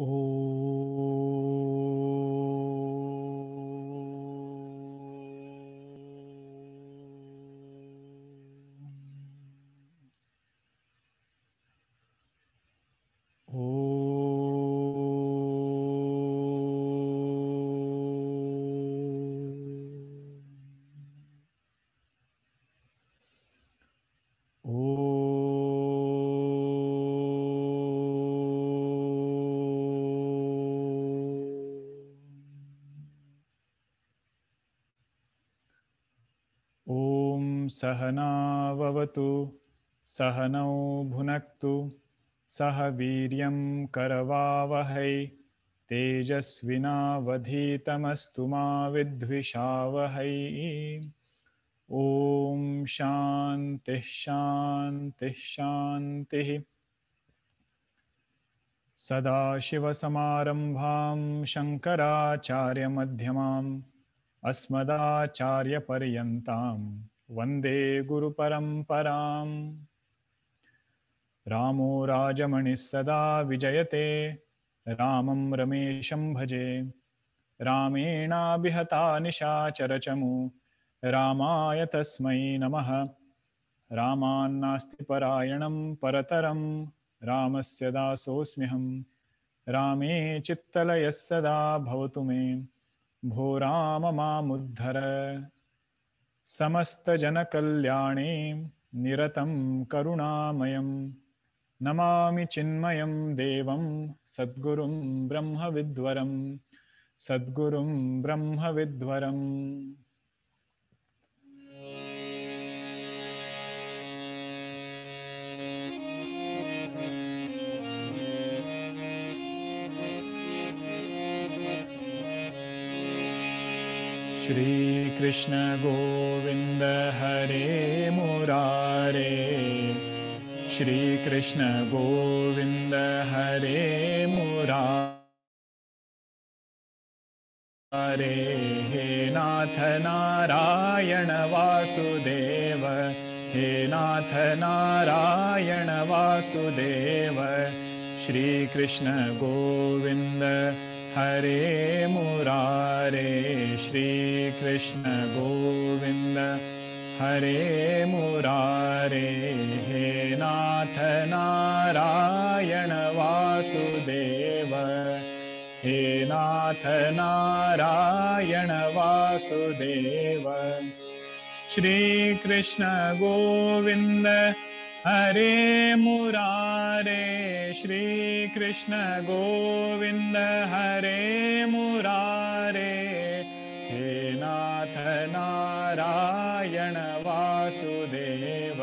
Oh, सहनावतु सहनौ भुनक्तु सह वीर्यं करवावहै तेजस्विनावधीतमस्तु मा विद्विषावहै ॐ शान्तिः शान्तिः शान्तिः सदाशिवसमारम्भां शङ्कराचार्यमध्यमाम् अस्मदाचार्यपर्यन्ताम् वन्दे गुरुपरम्पराम् रामो राजमणिः सदा विजयते रामं रमेशं भजे रामेणाभिहता निशाचरचमु रामाय तस्मै नमः रामान्नास्ति परायणं परतरं रामस्य दासोऽस्म्यहं रामे चित्तलयः सदा भवतु मे भो राम मामुद्धर समस्तजनकल्याणे निरतं करुणामयं नमामि चिन्मयं ब्रह्म सद्गुरुं ब्रह्मविद्वरं ब्रह्म ब्रह्मविद्वरम् श्रीकृष्णगोविन्द हरे मुरारे श्रीकृष्णगोविन्द हरे मुरारे हे नाथ नारायण वासुदेव हे नाथ नारायण वासुदेव श्रीकृष्णगोविन्द गोविन्द हरे मुरारे श्रीकृष्ण गोविन्द हरे मुरारे हे नाथ नारायण वासुदेव हे नाथ नारायण वासुदेव श्रीकृष्ण गोविन्द हरे श्री श्रीकृष्ण गोविन्द हरे मुरारे हे नाथ नारायण वासुदेव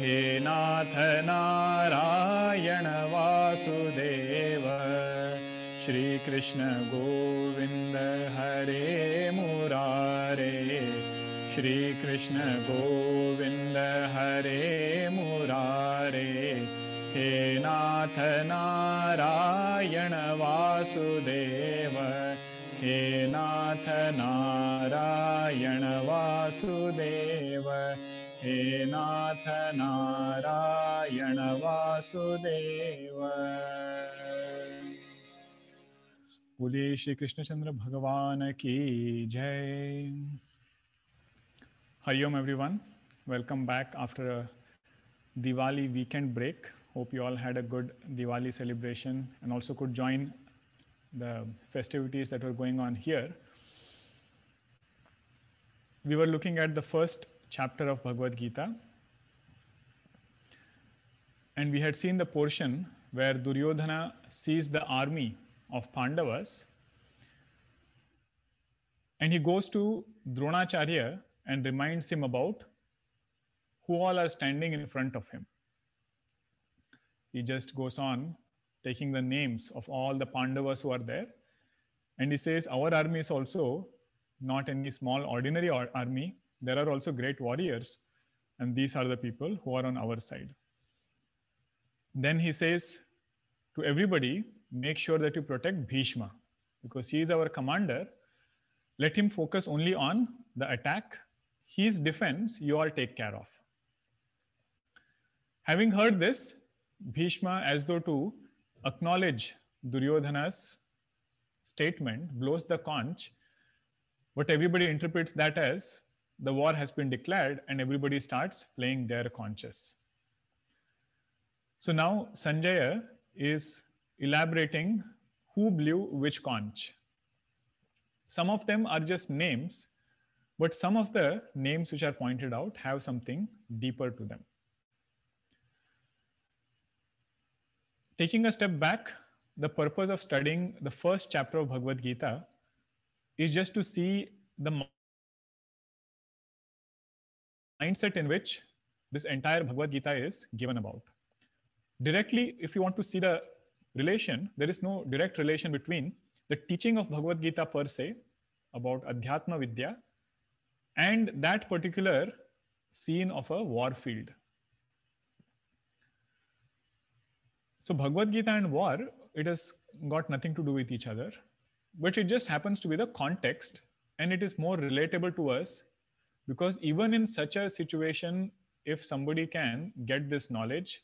हे नाथ नारायण वासुदेव श्रीकृष्ण गोविन्द हरे मुरारे श्री कृष्ण गोविंद हरे मुरारे हे नाथ नारायण वासुदेव हे नाथ नारायण वासुदेव हे नाथ नारायण वासुदेव बोलिए श्री कृष्णचंद्र भगवान की जय Hariom everyone. Welcome back after a Diwali weekend break. Hope you all had a good Diwali celebration and also could join the festivities that were going on here. We were looking at the first chapter of Bhagavad Gita. And we had seen the portion where Duryodhana sees the army of Pandavas and he goes to Dronacharya and reminds him about who all are standing in front of him. He just goes on taking the names of all the Pandavas who are there. And he says, Our army is also not any small ordinary army. There are also great warriors. And these are the people who are on our side. Then he says to everybody, Make sure that you protect Bhishma because he is our commander. Let him focus only on the attack his defense you all take care of. Having heard this, Bhishma, as though to acknowledge Duryodhana's statement, blows the conch. But everybody interprets that as the war has been declared, and everybody starts playing their conches. So now Sanjaya is elaborating who blew which conch. Some of them are just names, but some of the names which are pointed out have something deeper to them. Taking a step back, the purpose of studying the first chapter of Bhagavad Gita is just to see the mindset in which this entire Bhagavad Gita is given about. Directly, if you want to see the relation, there is no direct relation between the teaching of Bhagavad Gita per se about Adhyatma Vidya and that particular scene of a war field. So Bhagavad Gita and war, it has got nothing to do with each other, but it just happens to be the context and it is more relatable to us because even in such a situation, if somebody can get this knowledge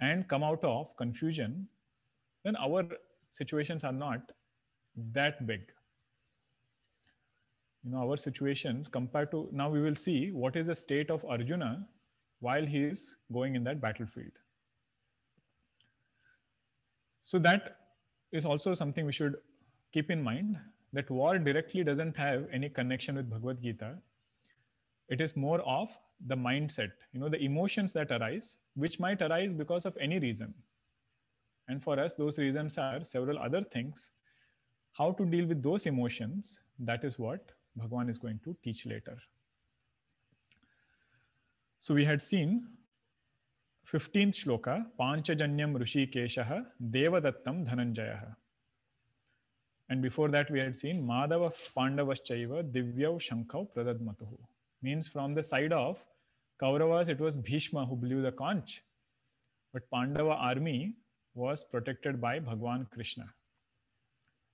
and come out of confusion, then our situations are not that big you know our situations compared to now we will see what is the state of arjuna while he is going in that battlefield so that is also something we should keep in mind that war directly doesn't have any connection with bhagavad gita it is more of the mindset you know the emotions that arise which might arise because of any reason and for us those reasons are several other things how to deal with those emotions that is what Bhagwan is going to teach later. So we had seen 15th shloka, Panchajanyam Rushikeshaha Devadattam Dhananjayaha. And before that, we had seen Madhava Pandavaschaiva Divyav Shankhav Pradadmatuhu. Means from the side of Kauravas, it was Bhishma who blew the conch. But Pandava army was protected by Bhagwan Krishna.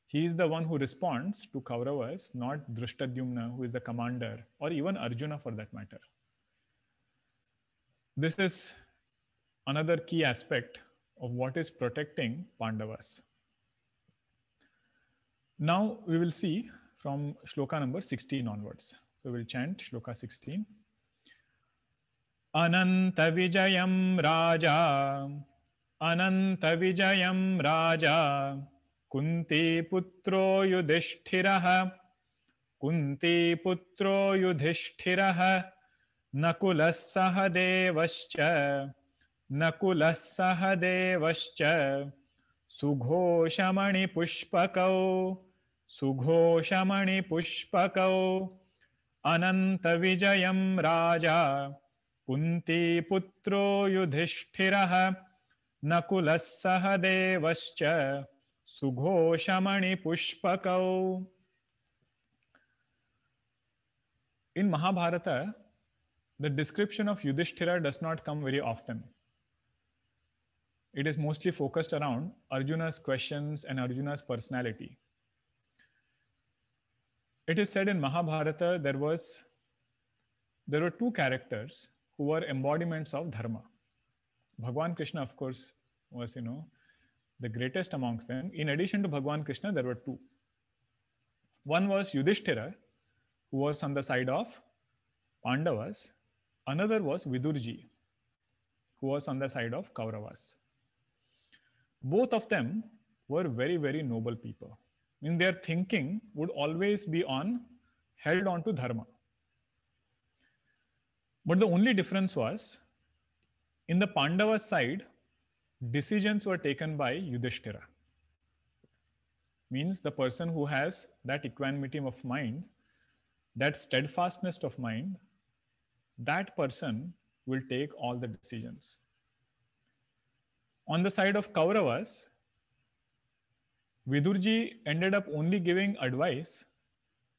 He is the one who responds to Kauravas, not Drishtadyumna, who is the commander, or even Arjuna for that matter. This is another key aspect of what is protecting Pandavas. Now we will see from shloka number 16 onwards. So we'll chant shloka 16. Raja, Ananta Vijayam Raja. कुन्तीपुत्रो युधिष्ठिरः कुन्तीपुत्रो युधिष्ठिरः नकुलः सह देवश्च नकुलः सह देवश्च सुघोषमणिपुष्पकौ सुघोषमणिपुष्पकौ अनन्तविजयं राजा कुन्तीपुत्रो युधिष्ठिरः नकुलः सह देवश्च Sugho Pushpakau. In Mahabharata, the description of Yudhishthira does not come very often. It is mostly focused around Arjuna's questions and Arjuna's personality. It is said in Mahabharata there was there were two characters who were embodiments of dharma. Bhagwan Krishna, of course, was you know the greatest amongst them, in addition to Bhagwan Krishna, there were two. One was Yudhishthira, who was on the side of Pandavas. Another was Vidurji, who was on the side of Kauravas. Both of them were very, very noble people. In their thinking would always be on held on to dharma. But the only difference was in the Pandava side, decisions were taken by Yudhishthira. Means the person who has that equanimity of mind, that steadfastness of mind, that person will take all the decisions. On the side of Kauravas, Vidurji ended up only giving advice,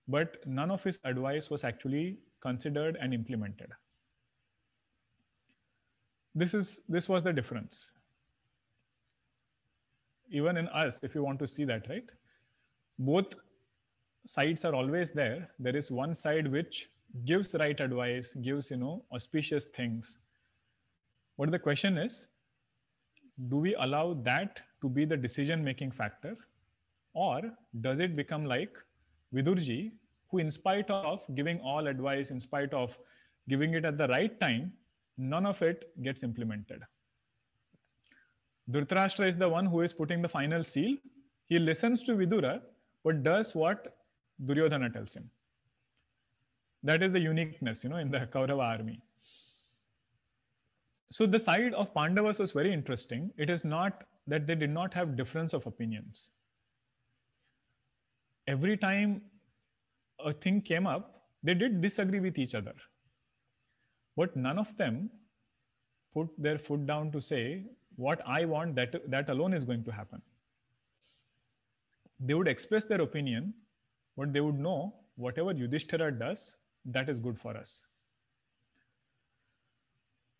but none of his advice was actually considered and implemented. This, is, this was the difference even in us, if you want to see that, right? Both sides are always there. There is one side which gives right advice, gives, you know, auspicious things. But the question is, do we allow that to be the decision making factor? Or does it become like Vidurji, who, in spite of giving all advice, in spite of giving it at the right time, none of it gets implemented? Dhritarashtra is the one who is putting the final seal. He listens to Vidura, but does what Duryodhana tells him. That is the uniqueness, you know, in the Kaurava army. So the side of Pandavas was very interesting. It is not that they did not have difference of opinions. Every time a thing came up, they did disagree with each other. But none of them put their foot down to say what I want, that, that alone is going to happen. They would express their opinion, but they would know whatever Yudhishthira does, that is good for us.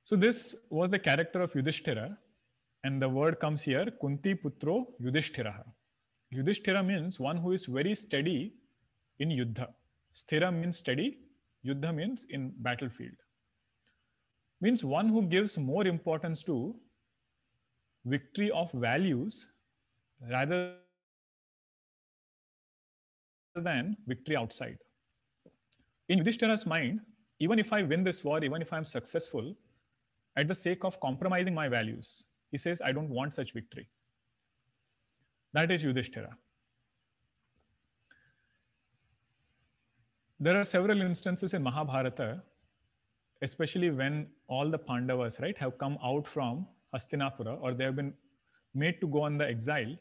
So this was the character of Yudhishthira. And the word comes here, Kunti Putro Yudhishthira. Yudhishthira means one who is very steady in Yuddha. Sthira means steady, Yuddha means in battlefield. Means one who gives more importance to victory of values rather than victory outside. In Yudhishthira's mind, even if I win this war, even if I'm successful, at the sake of compromising my values, he says, I don't want such victory. That is Yudhishthira. There are several instances in Mahabharata, especially when all the Pandavas, right, have come out from Hastinapura, or they have been made to go on the exile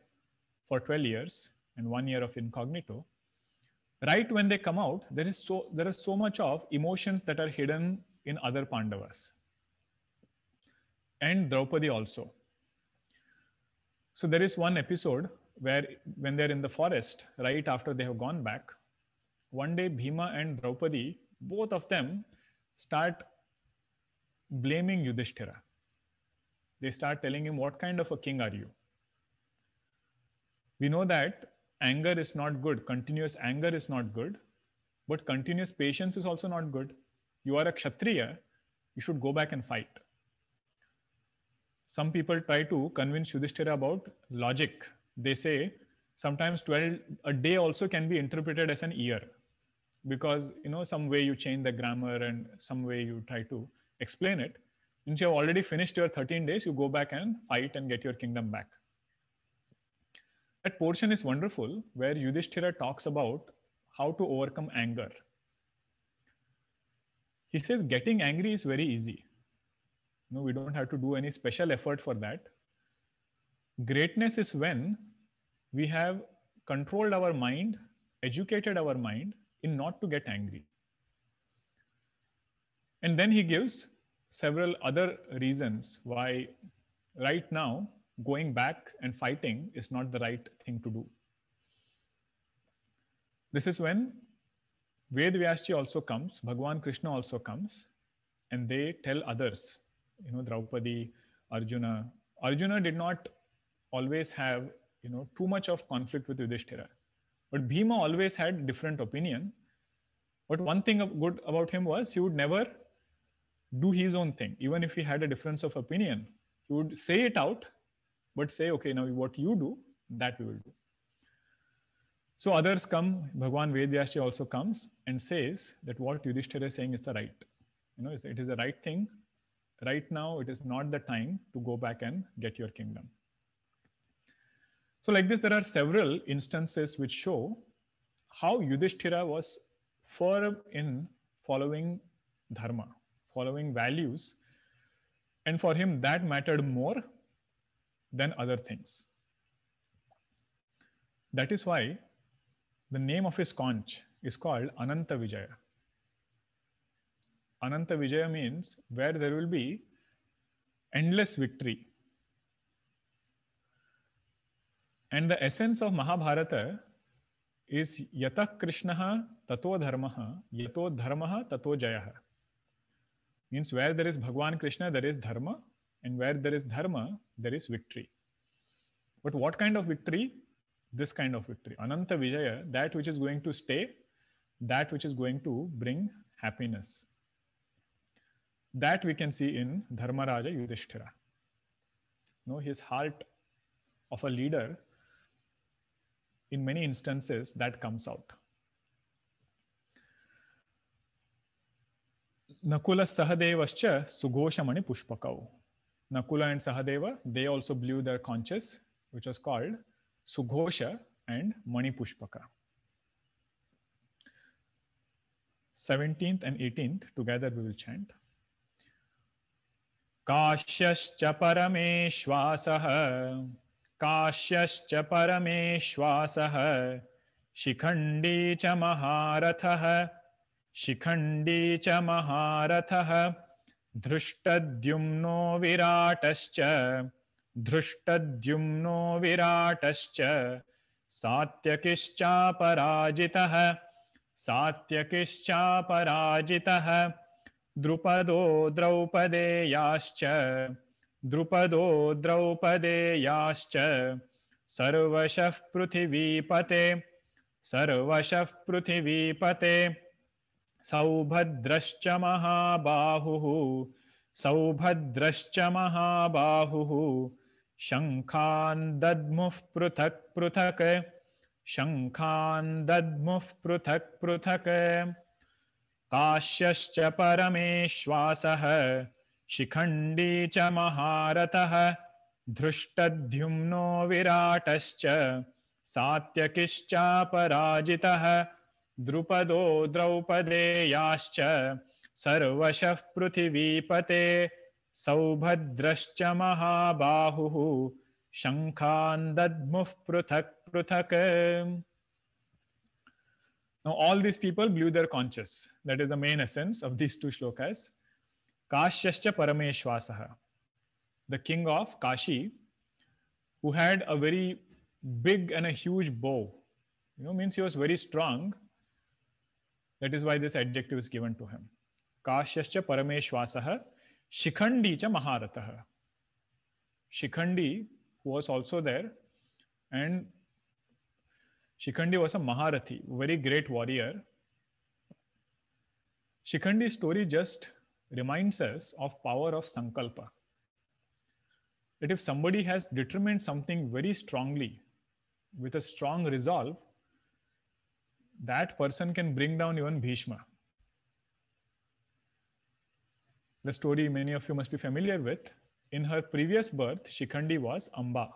for 12 years and one year of incognito, right when they come out, there is so there is so much of emotions that are hidden in other Pandavas and Draupadi also. So there is one episode where when they're in the forest, right after they have gone back, one day Bhima and Draupadi, both of them start blaming Yudhishthira they start telling him, What kind of a king are you? We know that anger is not good, continuous anger is not good, but continuous patience is also not good. You are a Kshatriya, you should go back and fight. Some people try to convince Yudhishthira about logic. They say sometimes 12 a day also can be interpreted as an year because you know some way you change the grammar and some way you try to explain it since you have already finished your 13 days, you go back and fight and get your kingdom back. That portion is wonderful where Yudhishthira talks about how to overcome anger. He says getting angry is very easy. No, we don't have to do any special effort for that. Greatness is when we have controlled our mind, educated our mind in not to get angry. And then he gives several other reasons why right now going back and fighting is not the right thing to do. This is when Ved Vyasji also comes, Bhagwan Krishna also comes, and they tell others, you know, Draupadi, Arjuna. Arjuna did not always have, you know, too much of conflict with Yudhishthira. But Bhima always had different opinion. But one thing good about him was he would never do his own thing. Even if he had a difference of opinion, he would say it out, but say, okay, now what you do, that we will do. So others come, Bhagwan Vedyasya also comes and says that what Yudhishthira is saying is the right. You know, it is the right thing. Right now, it is not the time to go back and get your kingdom. So like this, there are several instances which show how Yudhishthira was firm in following dharma following values. And for him, that mattered more than other things. That is why the name of his conch is called Ananta Vijaya. Ananta Vijaya means where there will be endless victory. And the essence of Mahabharata is Yata Krishnaha Tato Dharmaha, Yato Dharmaha Tato Jayaha means where there is Bhagwan Krishna, there is dharma, and where there is dharma, there is victory. But what kind of victory? This kind of victory. Ananta Vijaya, that which is going to stay, that which is going to bring happiness. That we can see in Dharmaraja Yudhishthira. No, his heart of a leader, in many instances, that comes out. Nakula Sahadeva Sughoshamani Pushpaka Nakula and Sahadeva they also blew their conches which was called सुघोष and Manipushpaka seventeenth and eighteenth together we will chant काश्यश्च परमेश्वासः काश्यश्च परमेश्वासः शिखण्डी च महारथ शिखंडी च महारथः धृष्टद्युम्नो विराटश्च धृष्टद्युम्नो विराटश्च सात्यकिश्चापराजितः सात्यकिश्चापराजितः द्रुपदो द्रौपदेयाश्च द्रुपदो द्रौपदेयाश्च सर्वशः पृथिवीपते सर्वशः पृथिवीपते सौभद्रश्च महाबाहुः सौभद्रश्च महाबाहुः शङ्खान् दद्मुः पृथक् पृथक् शङ्खान् दद्मुः पृथक् पृथक् काश्यश्च परमेश्वासः शिखण्डी च महारथः धृष्टद्युम्नो विराटश्च सात्यकिश्चापराजितः द्रुपदो द्रौपदेयाश्च सर्वशः पृथिवीपते सौभद्रश्च महाबाहुः शङ्खान् दद्मुः पृथक् पृथक् Now, all these people blew their conches. That is the main essence of these two shlokas. Kashyascha Parameshwasaha, the king of Kashi, who had a very big and a huge bow. You know, means he was very strong That is why this adjective is given to him. Kashyascha Parameshwasaha Shikhandi cha Maharataha. Shikhandi was also there and Shikhandi was a Maharathi, very great warrior. Shikhandi's story just reminds us of power of sankalpa. That if somebody has determined something very strongly with a strong resolve, that person can bring down even Bhishma. The story many of you must be familiar with. In her previous birth, Shikhandi was Amba.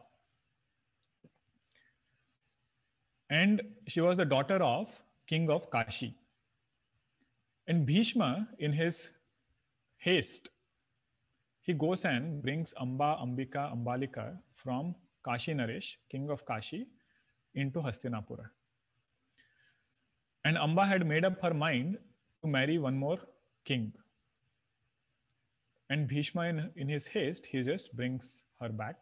And she was the daughter of king of Kashi. And Bhishma, in his haste, he goes and brings Amba, Ambika, Ambalika from Kashi Naresh, king of Kashi, into Hastinapura. And Amba had made up her mind to marry one more king. And Bhishma, in, in his haste, he just brings her back.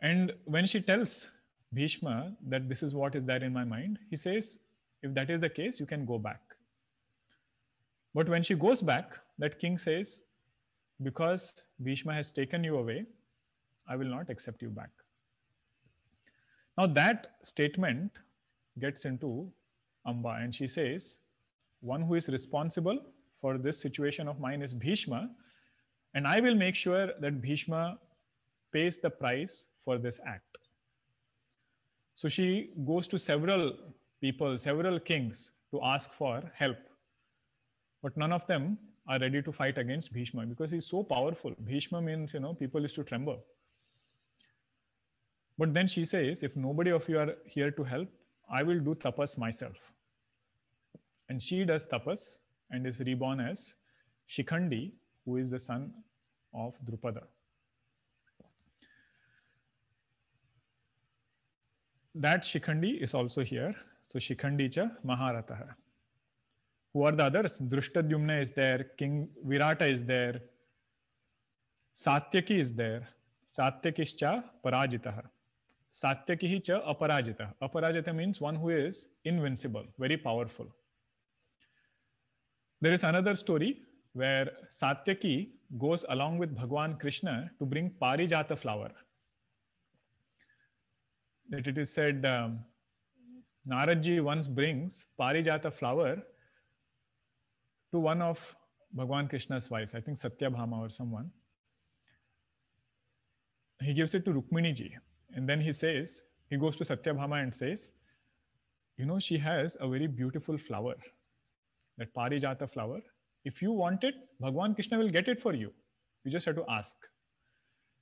And when she tells Bhishma that this is what is there in my mind, he says, if that is the case, you can go back. But when she goes back, that king says, because Bhishma has taken you away, I will not accept you back. Now, that statement gets into Amba and she says, one who is responsible for this situation of mine is Bhishma, and I will make sure that Bhishma pays the price for this act. So she goes to several people, several kings to ask for help. But none of them are ready to fight against Bhishma because he's so powerful. Bhishma means, you know, people used to tremble. But then she says, if nobody of you are here to help, I will do tapas myself. And she does tapas and is reborn as Shikhandi, who is the son of Drupada. That Shikhandi is also here. So Shikhandi cha Maharataha. Who are the others? Drushtadyumna is there, King Virata is there, Satyaki is there, Satyakischa Parajitaha. Satyaki च अपराजित अपराजित means one who is invincible very powerful there is another story where Satyaki goes along with Bhagwan Krishna to bring Parijat flower that it is said Narad ji once brings Parijat flower to one of Bhagwan Krishna wife I think Satyabhama और some one he gives it to Rukmini ji And then he says, he goes to Satyabhama and says, You know, she has a very beautiful flower, that Parijata flower. If you want it, Bhagwan Krishna will get it for you. You just have to ask.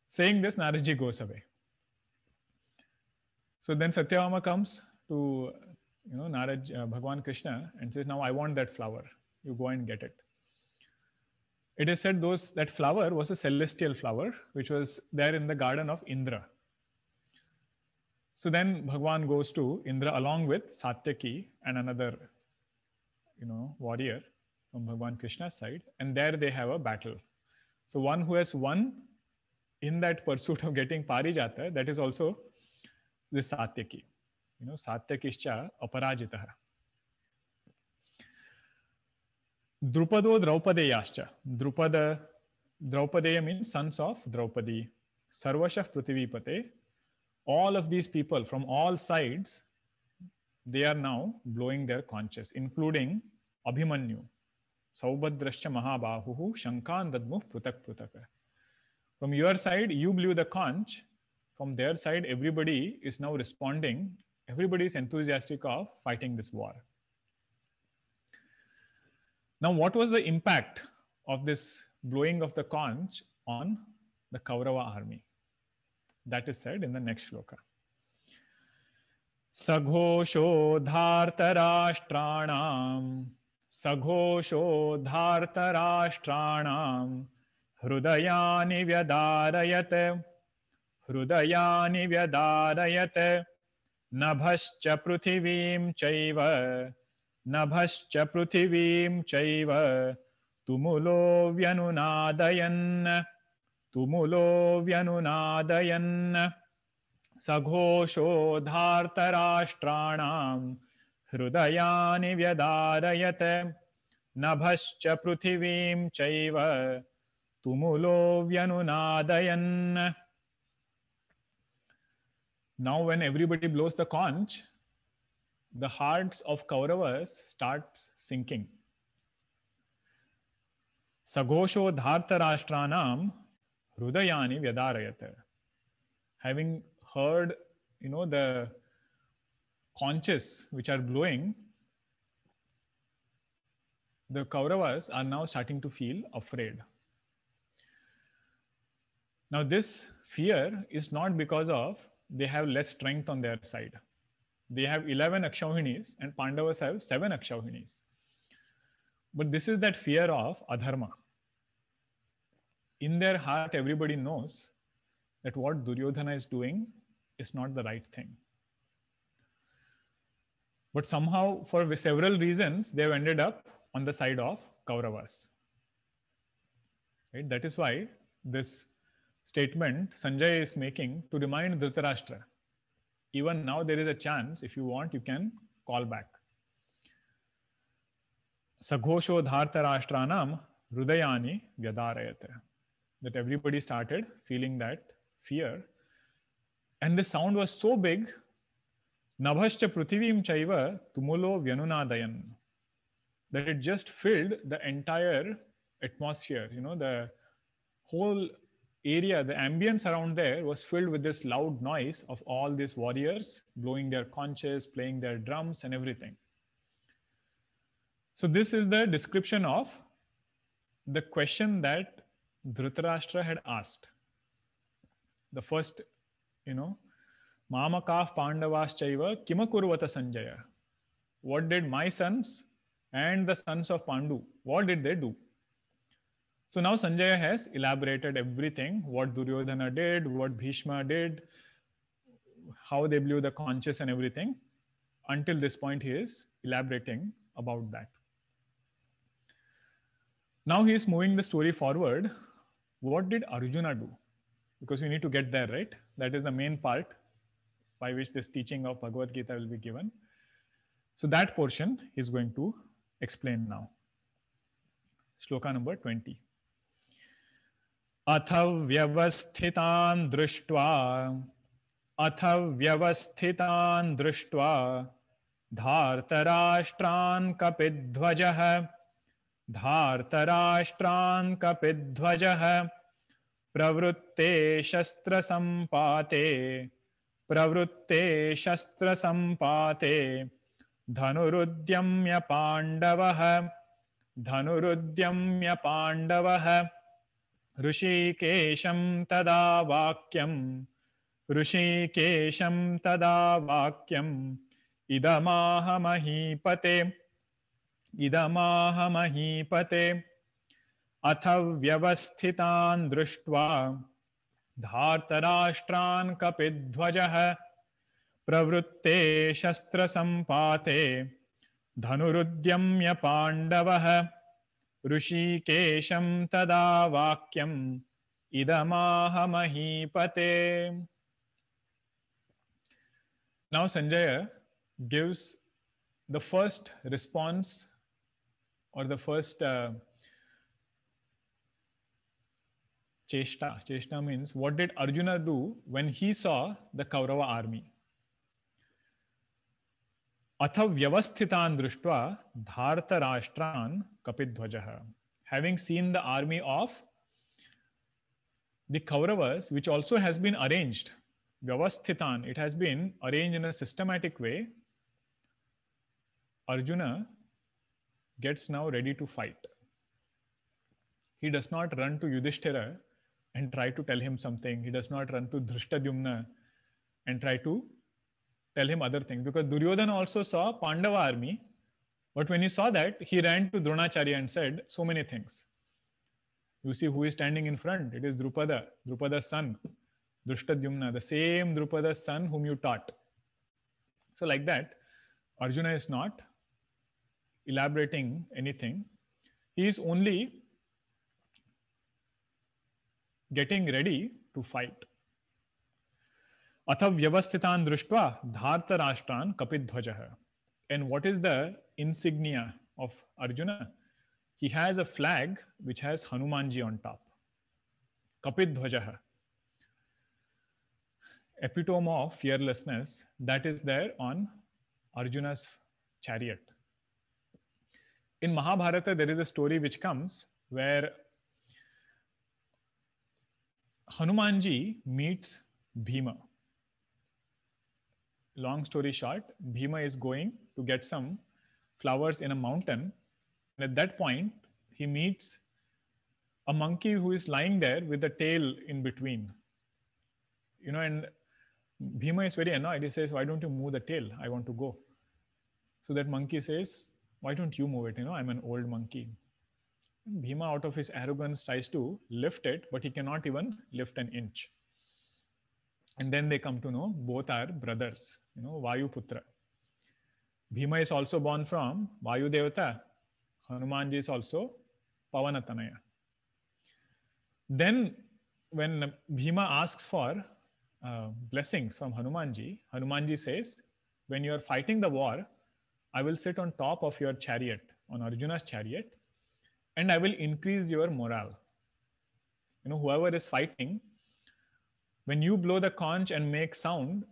Saying this, Naraji goes away. So then Satyabhama comes to you know Naraj, uh, Bhagwan Krishna and says, "Now I want that flower. You go and get it." It is said those that flower was a celestial flower which was there in the garden of Indra. So then Bhagwan goes to Indra along with Satyaki and another, you know, warrior from Bhagwan Krishna's side, and there they have a battle. So one who has won in that pursuit of getting Parijata, that is also the Satyaki. You know, Satyakischa aparajitaha. Drupado Draupadeyascha. Drupada, Draupadeya means sons of Draupadi. Sarvashah prativipate all of these people from all sides, they are now blowing their conches, including Abhimanyu, Saubadrasya Mahabahuhu, Shankan Dadmuh Prutak Prutaka. From your side, you blew the conch. From their side, everybody is now responding. Everybody is enthusiastic of fighting this war. Now, what was the impact of this blowing of the conch on the Kaurava army? That is said in the next shloka. सघोषोधार्तराष्ट्राणाम् सघोषोधार्तराष्ट्राणाम् हृदयानि व्यदारयत हृदयानि व्यदारयत नभश्च पृथिवीं चैव नभश्च पृथिवीं चैव तुमुलो व्यनुनादयन् तुमुलो व्यनुनादयन् सघोषो धार्तराष्ट्राणां हृदयानि व्यदारयत नभश्च पृथिवीं चैव तुमुलो व्यनुनादयन् now when everybody blows the conch the hearts of Kauravas starts sinking सघोषो धार्तराष्ट्राणां Rudayani Vyadarayata. Having heard, you know, the conches which are blowing, the Kauravas are now starting to feel afraid. Now, this fear is not because of they have less strength on their side. They have 11 Akshauhinis and Pandavas have 7 Akshauhinis. But this is that fear of adharma in their heart, everybody knows that what Duryodhana is doing is not the right thing. But somehow, for several reasons, they've ended up on the side of Kauravas. Right? That is why this statement Sanjay is making to remind Dhritarashtra. Even now, there is a chance, if you want, you can call back. सघोषोधार्तराष्ट्राणां Rudayani व्यदारयते that everybody started feeling that fear. And the sound was so big. Nabhascha Prithivim Chaiva Tumulo Vyanunadayan. That it just filled the entire atmosphere. You know, the whole area, the ambience around there was filled with this loud noise of all these warriors blowing their conches, playing their drums, and everything. So, this is the description of the question that Dhritarashtra had asked. The first, you know, Pandavas Pandavaschaiva Kimakurvata Sanjaya. What did my sons and the sons of Pandu, what did they do? So now Sanjaya has elaborated everything what Duryodhana did, what Bhishma did, how they blew the conscious and everything. Until this point, he is elaborating about that. Now he is moving the story forward what did Arjuna do? Because we need to get there, right? That is the main part by which this teaching of Bhagavad Gita will be given. So that portion is going to explain now. Shloka number 20. अथ व्यवस्थितान् दृष्ट्वा अथ व्यवस्थितान् दृष्ट्वा धार्तराष्ट्रान् कपिध्वजः धार्तराष्ट्रान् कपिध्वजः प्रवृत्ते शस्त्रसम्पाते प्रवृत्ते शस्त्रसम्पाते धनुरुद्यम्य पाण्डवः धनुरुद्यम्य पाण्डवः ऋषिकेशं तदा वाक्यं ऋषिकेशं तदा वाक्यम् इदमाहमहीपते इदमाहमहीपते अथ व्यवस्थितान् दृष्ट्वा धार्तराष्ट्रान् कपिध्वजः प्रवृत्ते शस्त्रसम्पाते धनुरुद्यम्य पाण्डवः ऋषिकेशं तदा वाक्यम् इदमाहमहीपते महीपते Now Sanjaya the the first or the first uh, Cheshta. Cheshta means what did Arjuna do when he saw the Kaurava army? अथ व्यवस्थितान दृष्ट्वा धार्तराष्ट्रान कपिध्वजः having seen the army of the Kauravas, which also has been arranged, Vyavasthitan, it has been arranged in a systematic way. Arjuna gets now ready to fight. He does not run to Yudhishthira and try to tell him something. He does not run to Drishtadyumna and try to tell him other things because Duryodhana also saw Pandava army, but when he saw that, he ran to Dronacharya and said so many things. You see who is standing in front? It is Drupada, Drupada's son, Drishtadyumna, the same Drupada's son whom you taught. So like that, Arjuna is not elaborating anything. He is only getting ready to fight. अथ व्यवस्थितान दृष्टवा धार्त राष्ट्रान Kapidhwaj And what is the insignia of Arjuna, he has a flag which has Hanumanji on top. Kapit Dvajaha. Epitome of fearlessness that is there on Arjuna's chariot in Mahabharata, there is a story which comes where Hanumanji meets Bhima. Long story short, Bhima is going to get some flowers in a mountain. And at that point, he meets a monkey who is lying there with the tail in between. You know, and Bhima is very annoyed. He says, Why don't you move the tail? I want to go. So that monkey says, why don't you move it? You know, I'm an old monkey. Bhima, out of his arrogance, tries to lift it, but he cannot even lift an inch. And then they come to know both are brothers, you know, Vayuputra. Bhima is also born from Vayu Devata. Hanumanji is also Pavanatanaya. Then, when Bhima asks for uh, blessings from Hanumanji, Hanumanji says, When you are fighting the war, I will sit on top of your chariot, on Arjuna's chariot, and I will increase your morale. You know, whoever is fighting, when you blow the conch and make sound,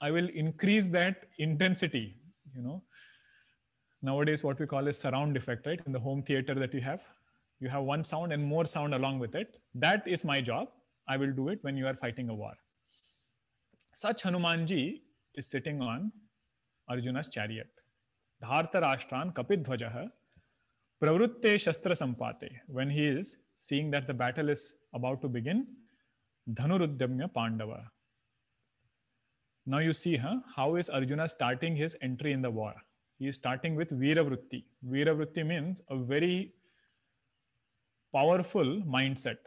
I will increase that intensity. You know, nowadays what we call is surround effect, right? In the home theater that you have, you have one sound and more sound along with it. That is my job. I will do it when you are fighting a war. Such Hanumanji is sitting on Arjuna's chariot. Dhartharashtran Kapidvajaha Pravrutte Shastra Sampate. When he is seeing that the battle is about to begin, Dhanuruddamya Pandava. Now you see huh, how is Arjuna starting his entry in the war. He is starting with Veeravrutti. Veeravrutti means a very powerful mindset,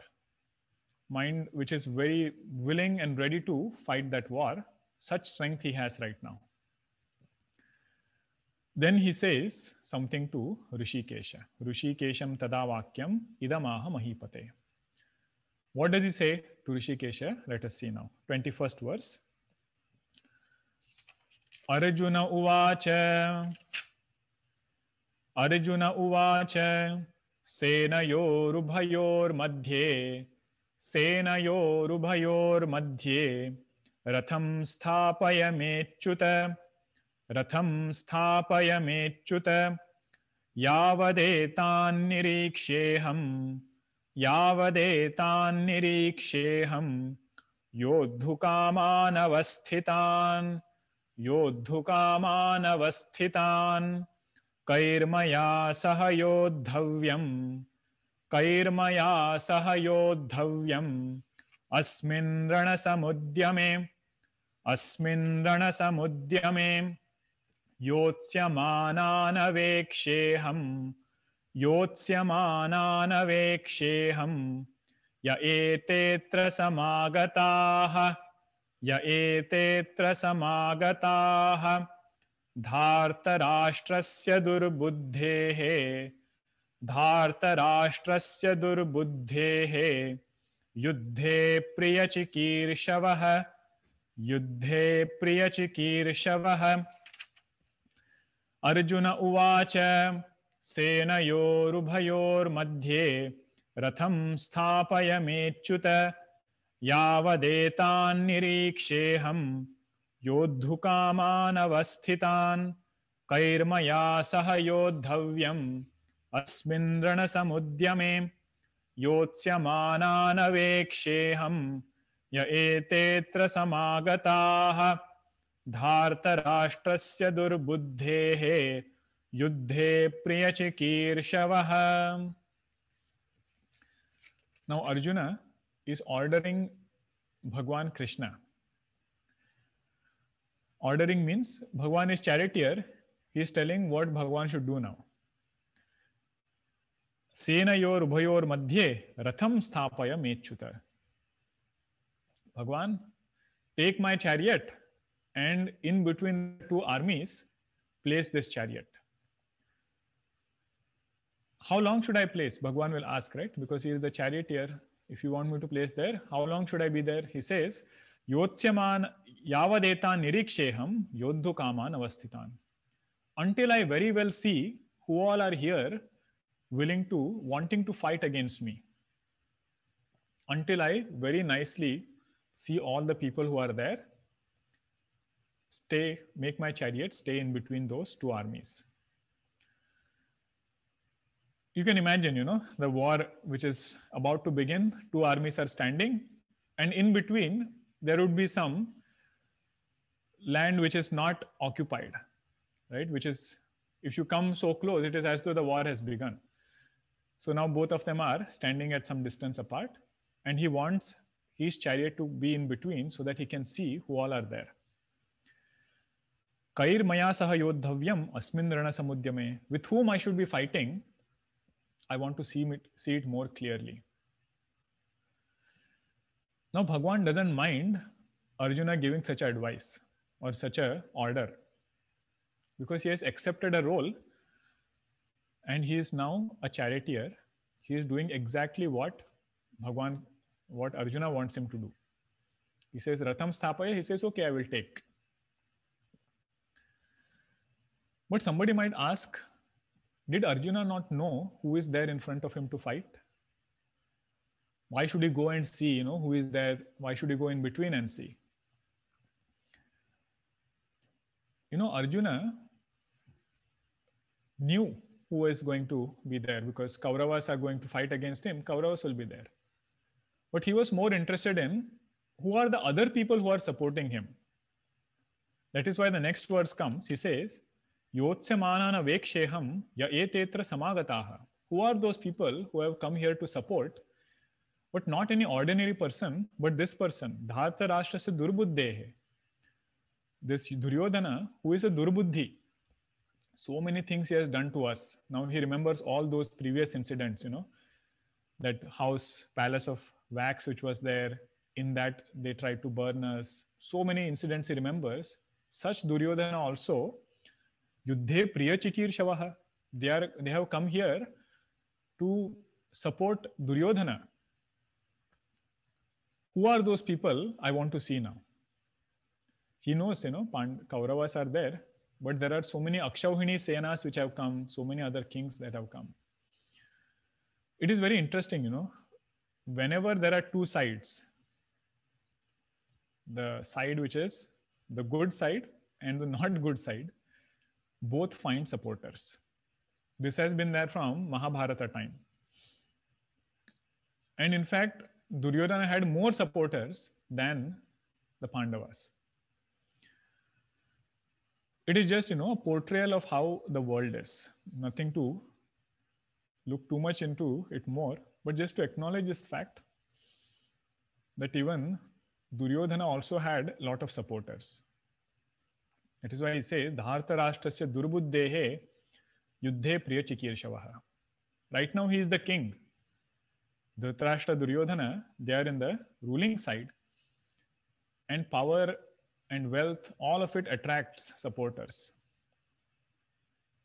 mind which is very willing and ready to fight that war. Such strength he has right now. Then he says something to Rishikesha. Rishikesham tadavakyam idamaha mahipate. What does he say to Rishikesha? Let us see now. 21st verse. Arjuna uvacha. Arjuna uvacha. सेनयोरुभयोर्मध्ये सेनयोरुभयोर्मध्ये रथं chuta. रथम स्थापय मेच्युत यावदेतान्निरीक्ष्येऽहं यावदेतान्निरीक्ष्येऽहं योद्धुकामानवस्थितान् योद्धुकामानवस्थितान् कैर्मया सह योद्धव्यम् कैर्मया सह योद्धव्यम् अस्मिन् रणसमुद्यमे अस्मिन् रणसमुद्यमे योत्स्यमानानवेक्षेऽहं योत्स्यमानानवेक्षेऽहं य एतेऽत्र समागताः य एतेऽत्र समागताः धार्तराष्ट्रस्य दुर्बुद्धेः धार्तराष्ट्रस्य दुर्बुद्धेः युद्धे प्रियचिकीर्षवः युद्धे प्रियचिकीर्षवः अर्जुन उवाच सेनयोरुभयोर्मध्ये रथं स्थापयमेच्युत यावदेतान्निरीक्षेऽहं योद्धुकामानवस्थितान् कैर्मया सह योद्धव्यम् अस्मिन् रणसमुद्यमे योत्स्यमानानवेक्षेऽहं य एतेऽत्र समागताः धार्तराष्ट्रस्य दुर्बुद्धेः युद्धे प्रियचिकीर्षवः now Arjun is ordering Bhagwan Krishna ordering means Bhagwan is charioteer he is telling what Bhagwan should do now सेनयोर उभयोर मध्य रथम स्थापय मेच्छुत Bhagwan take my chariot and in between two armies, place this chariot. How long should I place? Bhagwan will ask, right? Because he is the charioteer. If you want me to place there, how long should I be there? He says, Yotsyaman yavadeta niriksheham yodhu kaman avasthitan. Until I very well see who all are here willing to, wanting to fight against me. Until I very nicely see all the people who are there stay, make my chariot stay in between those two armies. You can imagine, you know, the war which is about to begin, two armies are standing, and in between, there would be some land which is not occupied, right? Which is, if you come so close, it is as though the war has begun. So now both of them are standing at some distance apart, and he wants his chariot to be in between so that he can see who all are there. Kair sah yodhavyam asmin rana samudyame. With whom I should be fighting, I want to see it, see it more clearly. Now, Bhagwan doesn't mind Arjuna giving such advice or such a order because he has accepted a role and he is now a charioteer. He is doing exactly what Bhagwan, what Arjuna wants him to do. He says, Ratam Sthapaya, he says, okay, I will take. But somebody might ask, did Arjuna not know who is there in front of him to fight? Why should he go and see, you know, who is there? Why should he go in between and see? You know, Arjuna knew who is going to be there because Kauravas are going to fight against him. Kauravas will be there. But he was more interested in who are the other people who are supporting him. That is why the next verse comes. He says, Yotsemanan Aveksheham Ya Etetra Samagataha. Who are those people who have come here to support? But not any ordinary person, but this person, Dharta Rashtra se Durbuddhehe. This Duryodhana, who is a Durbuddhi. So many things he has done to us. Now he remembers all those previous incidents, you know, that house, palace of wax which was there, in that they tried to burn us. So many incidents he remembers. Such Duryodhana also Yudhe Priya They, are, they have come here to support Duryodhana. Who are those people? I want to see now. He knows, you know, Pand- Kauravas are there, but there are so many Akshauhini Senas which have come, so many other kings that have come. It is very interesting, you know, whenever there are two sides, the side which is the good side and the not good side, both find supporters. This has been there from Mahabharata time. And in fact, Duryodhana had more supporters than the Pandavas. It is just, you know, a portrayal of how the world is. Nothing to look too much into it more, but just to acknowledge this fact that even Duryodhana also had a lot of supporters. That is why he says, Dhartarashtrasya Durbuddehe Yuddhe Priya Chikirshavaha. Right now he is the king. Dhritarashtra Duryodhana, they are in the ruling side. And power and wealth, all of it attracts supporters.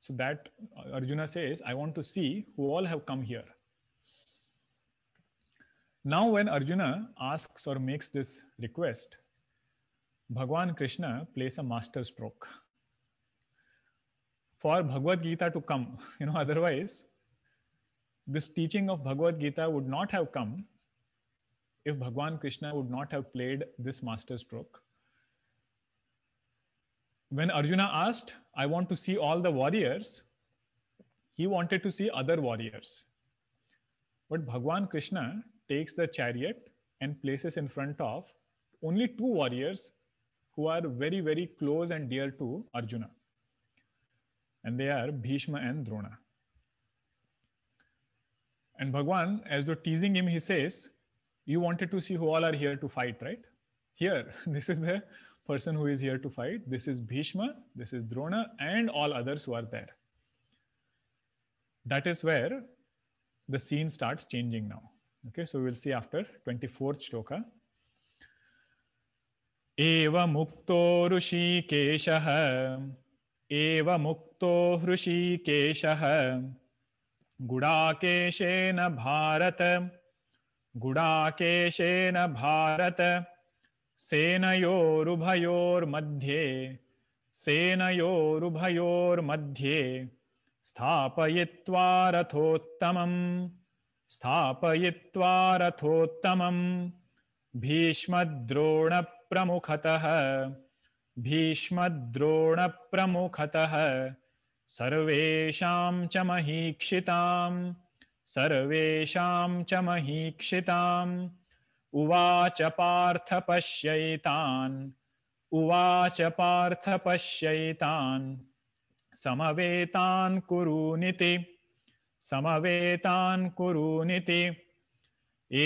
So that uh, Arjuna says, I want to see who all have come here. Now, when Arjuna asks or makes this request, Bhagwan Krishna plays a master stroke for Bhagavad Gita to come. You know, otherwise, this teaching of Bhagavad Gita would not have come if Bhagwan Krishna would not have played this master stroke. When Arjuna asked, I want to see all the warriors, he wanted to see other warriors. But Bhagwan Krishna takes the chariot and places in front of only two warriors who are very, very close and dear to Arjuna. And they are Bhishma and Drona. And Bhagwan, as though teasing him, he says, You wanted to see who all are here to fight, right? Here, this is the person who is here to fight. This is Bhishma, this is Drona, and all others who are there. That is where the scene starts changing now. Okay, so we'll see after 24th shloka मुक्तो ऋषिकेशः एवमुक्तो गुडाकेशेन भारत गुडाकेशेन भारत सेनयोरुभयोर्मध्ये सेनयोरुभयोर्मध्ये स्थापयित्वा रथोत्तमम् स्थापयित्वा रथोत्तमम् भीष्मद्रोण प्रमुखतः भीष्मद्रोण प्रमुखतः सर्वेषां च महीक्षितां सर्वेषां च महीक्षितां उवाच पार्थ पश्यैतान् उवाच पार्थ पश्यैतान् समवेतान् कुरूनिति समवेतान् कुरूनिति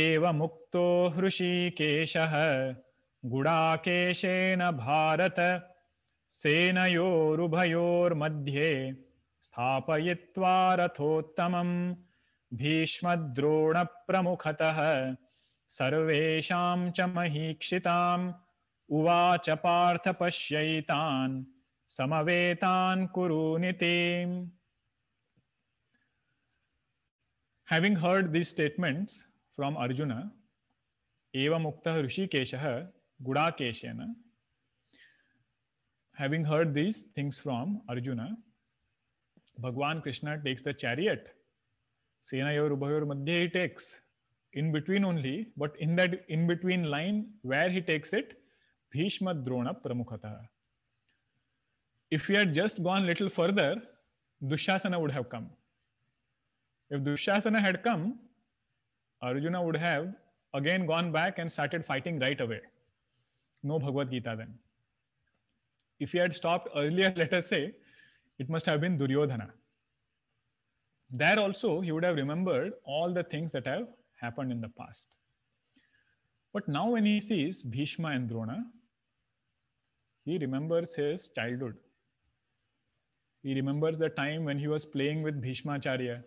एवमुक्तो हृषीकेशः गुणाकेशेन भारत सेनयोरुभयोर्मध्ये स्थापयित्वा रथोत्तमं भीष्मद्रोणप्रमुखतः सर्वेषां च महीक्षिताम् उवाच Partha पश्यैतान् समवेतान् कुरुनितिम् Having heard these statements from Arjuna, एवमुक्तः ऋषिकेशः Gudakeshena, having heard these things from Arjuna, Bhagwan Krishna takes the chariot. Senayor Ubhayor Madhya he takes. In between only, but in that in between line where he takes it, Bhishma Drona Pramukhata. If we had just gone little further, Dushasana would have come. If Dushasana had come, Arjuna would have again gone back and started fighting right away no Bhagavad Gita then. If he had stopped earlier, let us say, it must have been Duryodhana. There also, he would have remembered all the things that have happened in the past. But now, when he sees Bhishma and Drona, he remembers his childhood. He remembers the time when he was playing with Bhishmacharya.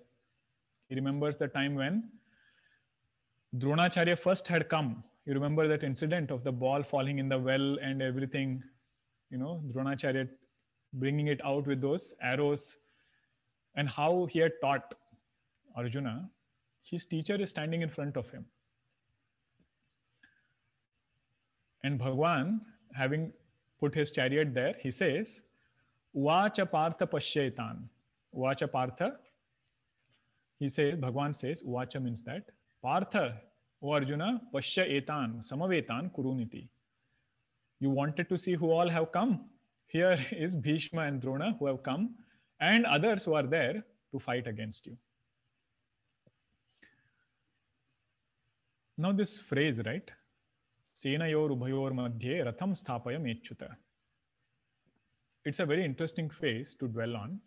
He remembers the time when Dronacharya first had come you remember that incident of the ball falling in the well and everything, you know, Dronacharya bringing it out with those arrows and how he had taught Arjuna. His teacher is standing in front of him. And Bhagwan, having put his chariot there, he says, Vacha Partha Pashyaitan. Vacha Partha. He says, Bhagwan says, Vacha means that. Partha, O Arjuna, Pashya Etan, Samavetan Kuruniti. You wanted to see who all have come. Here is Bhishma and Drona who have come, and others who are there to fight against you. Now, this phrase, right? yor Ubhayor Madhye Ratham sthapayam Mechuta. It's a very interesting phrase to dwell on.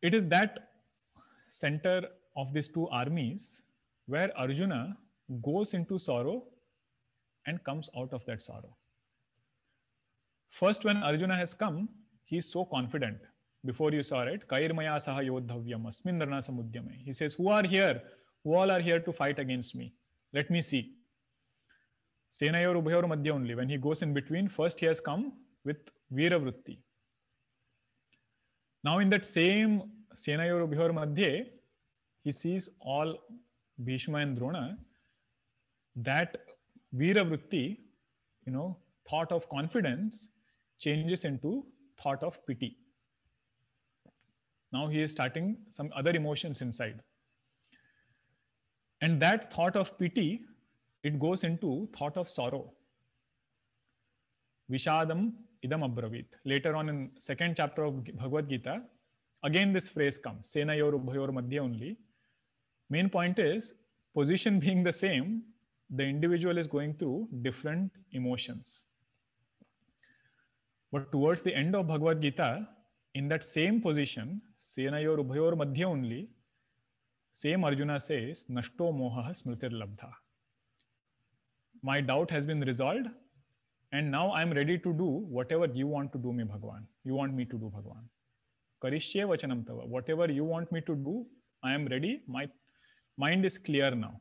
It is that center of these two armies where Arjuna goes into sorrow and comes out of that sorrow. First, when Arjuna has come, he is so confident. Before you saw it, Kairmaya Saha Yodhavyam Asmindrana Samudyame. He says, Who are here? Who all are here to fight against me? Let me see. Senayor Ubhayor Madhya only. When he goes in between, first he has come with Viravrutti. Now, in that same Senayor Ubhayor Madhya, he sees all Bhishma and Drona, that Veeravritti, you know, thought of confidence changes into thought of pity. Now he is starting some other emotions inside. And that thought of pity, it goes into thought of sorrow. Vishadam idam abravit. Later on in second chapter of Bhagavad Gita, again this phrase comes, yor, bhayor, Madhya only, Main point is position being the same, the individual is going through different emotions. But towards the end of Bhagavad Gita, in that same position, Senayor Ubhayor Madhya only, same Arjuna says, Nashto Moha Smritir Labdha. My doubt has been resolved, and now I'm ready to do whatever you want to do me, Bhagwan. You want me to do, Bhagwan. Karishye Vachanam Tava. Whatever you want me to do, I am ready. My Mind is clear now.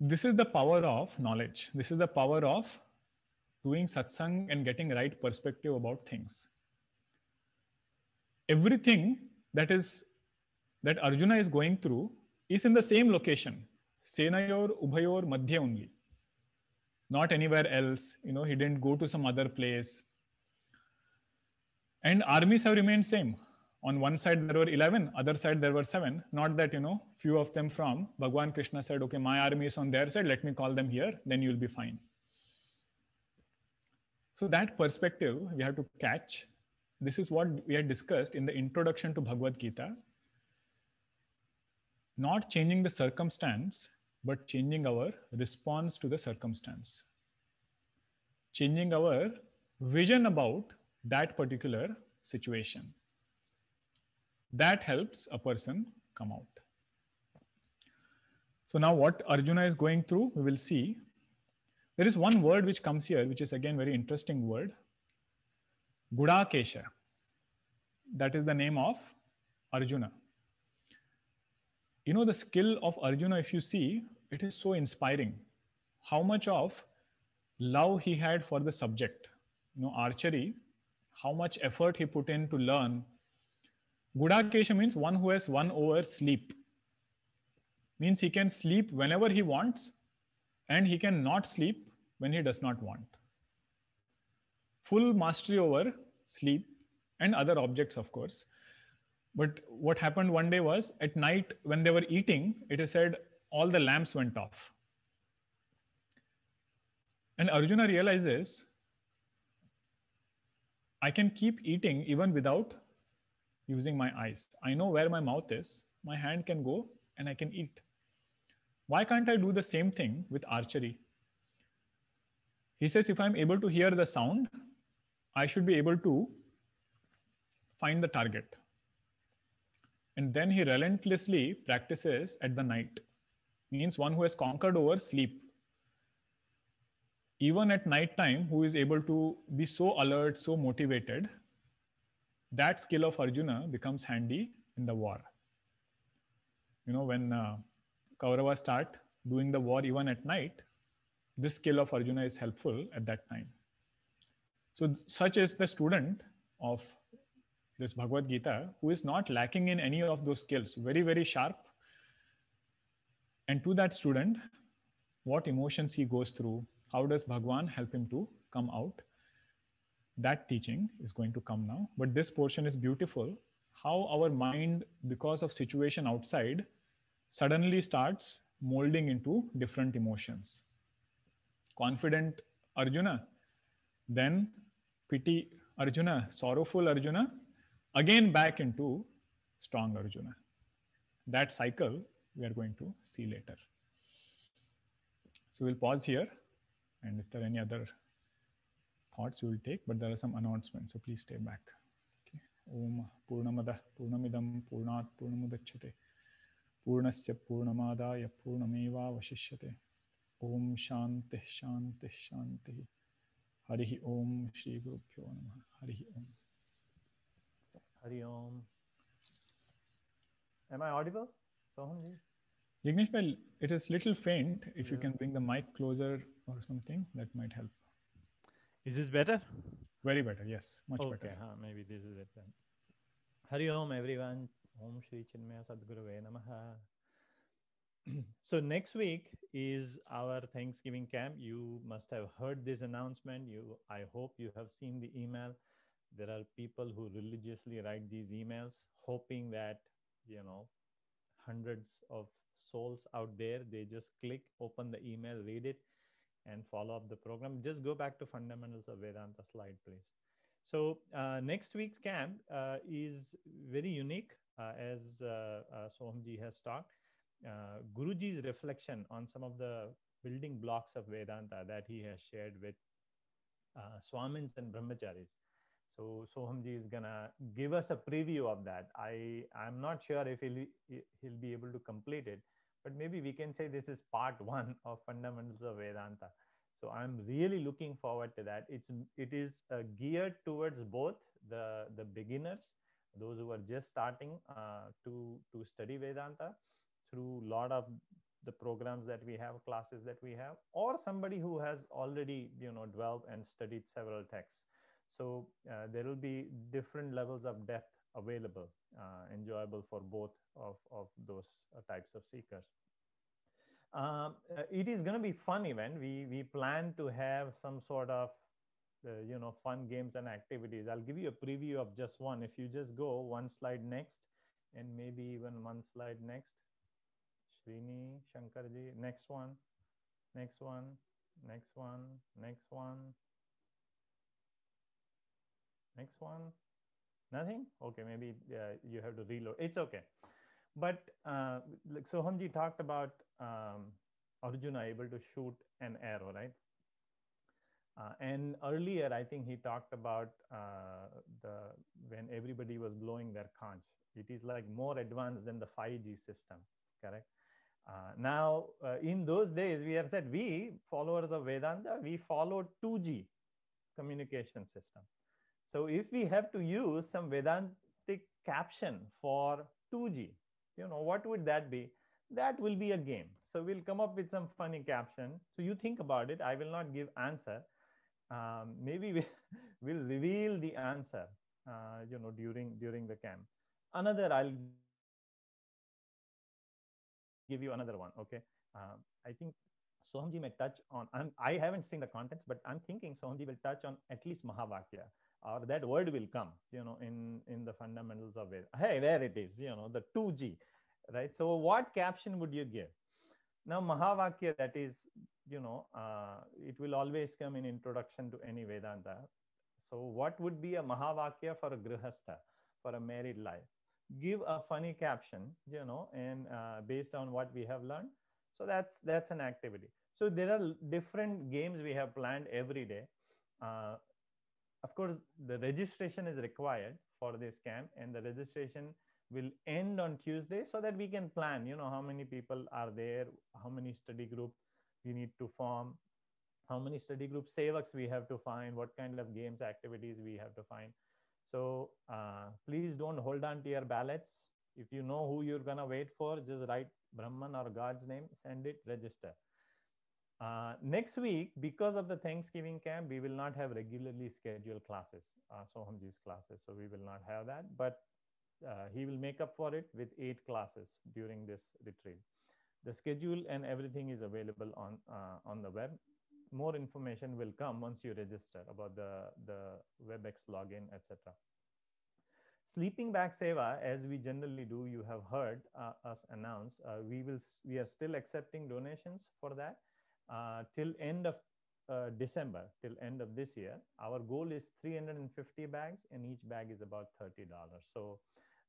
This is the power of knowledge. This is the power of doing satsang and getting right perspective about things. Everything that is that Arjuna is going through is in the same location, Senayor Ubhayor Madhya only. Not anywhere else. You know, he didn't go to some other place. And armies have remained same on one side there were 11 other side there were 7 not that you know few of them from bhagwan krishna said okay my army is on their side let me call them here then you'll be fine so that perspective we have to catch this is what we had discussed in the introduction to bhagavad gita not changing the circumstance but changing our response to the circumstance changing our vision about that particular situation that helps a person come out. So now what Arjuna is going through, we will see. There is one word which comes here, which is again very interesting word. Gudakesha. That is the name of Arjuna. You know, the skill of Arjuna, if you see, it is so inspiring. How much of love he had for the subject. You know, archery, how much effort he put in to learn Gudakesha means one who has won over sleep. Means he can sleep whenever he wants and he can not sleep when he does not want. Full mastery over sleep and other objects, of course. But what happened one day was at night when they were eating, it is said all the lamps went off. And Arjuna realizes I can keep eating even without using my eyes. I know where my mouth is, my hand can go and I can eat. Why can't I do the same thing with archery? He says, if I'm able to hear the sound, I should be able to find the target. And then he relentlessly practices at the night. Means one who has conquered over sleep. Even at night time, who is able to be so alert, so motivated that skill of Arjuna becomes handy in the war. You know, when uh, Kaurava start doing the war even at night, this skill of Arjuna is helpful at that time. So, such is the student of this Bhagavad Gita who is not lacking in any of those skills, very, very sharp. And to that student, what emotions he goes through, how does Bhagwan help him to come out? that teaching is going to come now but this portion is beautiful how our mind because of situation outside suddenly starts molding into different emotions confident arjuna then pity arjuna sorrowful arjuna again back into strong arjuna that cycle we are going to see later so we'll pause here and if there are any other thoughts you will take, but there are some announcements, so please stay back. Okay. Om Purnamada Purnamidam Purnat Purnamudachate Purnasya Purnamadaya Purnameva Vashishyate Om Shanti Shanti Shanti Harihi Om Shri Guru Pyo Harihi Om Hari Om Am I audible? Sohanji? Yagnesh, well, it is little faint. If yeah. you can bring the mic closer or something, that might help. Is this better? Very better. Yes, much okay, better. Okay, maybe this is it then. Hari Om, everyone. Om Shri Chinmaya Sadguru Namaha. so next week is our Thanksgiving camp. You must have heard this announcement. You, I hope you have seen the email. There are people who religiously write these emails, hoping that you know hundreds of souls out there. They just click, open the email, read it, and follow up the program. Just go back to fundamentals of Vedanta slide, please. So uh, next week's camp uh, is very unique, uh, as uh, uh, Sohamji has talked. Uh, Guruji's reflection on some of the building blocks of Vedanta that he has shared with Swamins and Brahmacharis. So Sohamji is gonna give us a preview of that. I I'm not sure if he'll he'll be able to complete it, but maybe we can say this is part one of fundamentals of vedanta so i'm really looking forward to that it's it is uh, geared towards both the the beginners those who are just starting uh, to to study vedanta through a lot of the programs that we have classes that we have or somebody who has already you know dwelled and studied several texts so uh, there will be different levels of depth available uh, enjoyable for both of, of those uh, types of seekers. Um, uh, it is going to be fun event. We, we plan to have some sort of uh, you know fun games and activities i'll give you a preview of just one if you just go one slide next and maybe even one slide next shrini shankarji next one next one next one next one next one Nothing? Okay, maybe uh, you have to reload. It's okay. But uh, like Sohamji talked about um, Arjuna able to shoot an arrow, right? Uh, and earlier, I think he talked about uh, the when everybody was blowing their conch. It is like more advanced than the 5G system, correct? Uh, now, uh, in those days, we have said we followers of Vedanta, we followed 2G communication system. So if we have to use some Vedantic caption for 2G, you know, what would that be? That will be a game. So we'll come up with some funny caption. So you think about it. I will not give answer. Um, maybe we, will reveal the answer, uh, you know, during during the camp. Another, I'll give you another one. Okay, uh, I think Sohamji may touch on. I'm, I have not seen the contents, but I'm thinking Sohamji will touch on at least Mahavakya or that word will come you know in in the fundamentals of it hey there it is you know the 2g right so what caption would you give now mahavakya that is you know uh, it will always come in introduction to any vedanta so what would be a mahavakya for a grihastha for a married life give a funny caption you know and uh, based on what we have learned so that's that's an activity so there are different games we have planned every day uh, of course the registration is required for this camp and the registration will end on tuesday so that we can plan you know how many people are there how many study group we need to form how many study group sevaks we have to find what kind of games activities we have to find so uh, please don't hold on to your ballots if you know who you're going to wait for just write brahman or god's name send it register uh, next week, because of the Thanksgiving camp, we will not have regularly scheduled classes, uh, Sohamji's classes. So we will not have that, but uh, he will make up for it with eight classes during this retreat. The schedule and everything is available on uh, on the web. More information will come once you register about the, the WebEx login, etc. Sleeping bag seva, as we generally do, you have heard uh, us announce, uh, we will we are still accepting donations for that uh, till end of uh, December, till end of this year, our goal is 350 bags, and each bag is about $30. So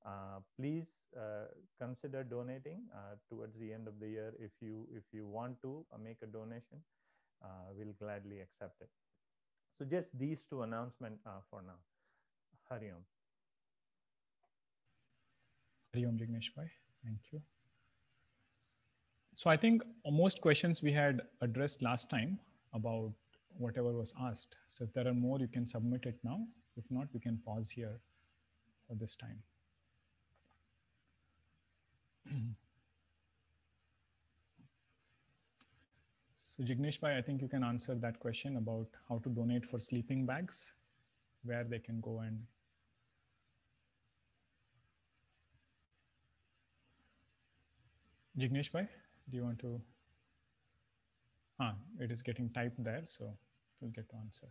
uh, please uh, consider donating uh, towards the end of the year if you if you want to uh, make a donation we'll gladly accept it so just these two announcements for now Hariom. Hariom Jignesh thank you so I think most questions we had addressed last time about whatever was asked. So if there are more, you can submit it now. If not, we can pause here for this time. so Jignesh Bhai, I think you can answer that question about how to donate for sleeping bags, where they can go and Jignesh Bhai? do you want to? Ah, it is getting typed there, so we'll get to answer.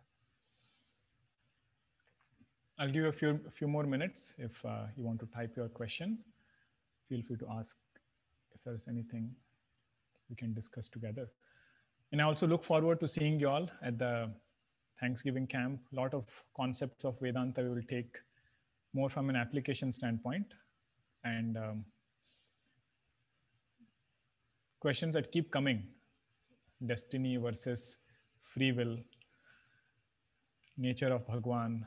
I'll give you a few, a few more minutes if uh, you want to type your question. Feel free to ask if there is anything we can discuss together. And I also look forward to seeing you all at the Thanksgiving camp. A lot of concepts of Vedanta we will take more from an application standpoint. And um, questions that keep coming destiny versus free will, nature of Bhagwan,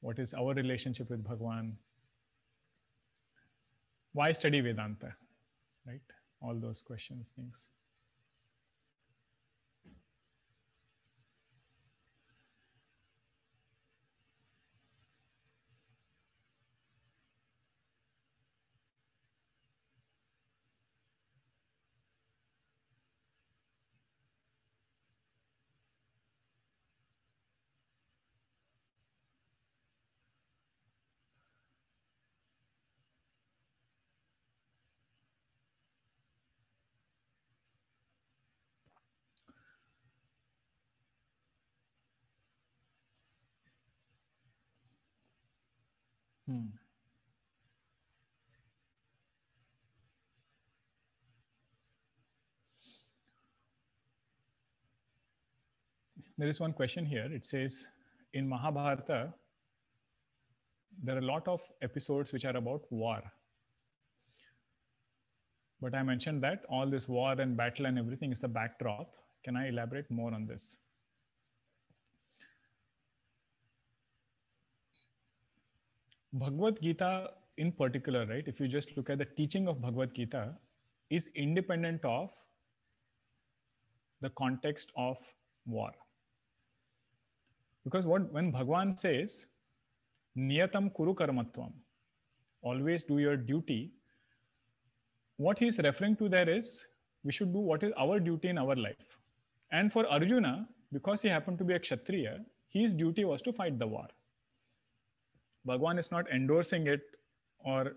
what is our relationship with Bhagwan, why study Vedanta, right? All those questions, things. Hmm. There is one question here. It says, in Mahabharata, there are a lot of episodes which are about war. But I mentioned that all this war and battle and everything is the backdrop. Can I elaborate more on this? Bhagavad Gita, in particular, right, if you just look at the teaching of Bhagavad Gita, is independent of the context of war. Because what when Bhagwan says, Niyatam Kuru Karmatvam, always do your duty, what he's referring to there is we should do what is our duty in our life. And for Arjuna, because he happened to be a Kshatriya, his duty was to fight the war. Bhagwan is not endorsing it or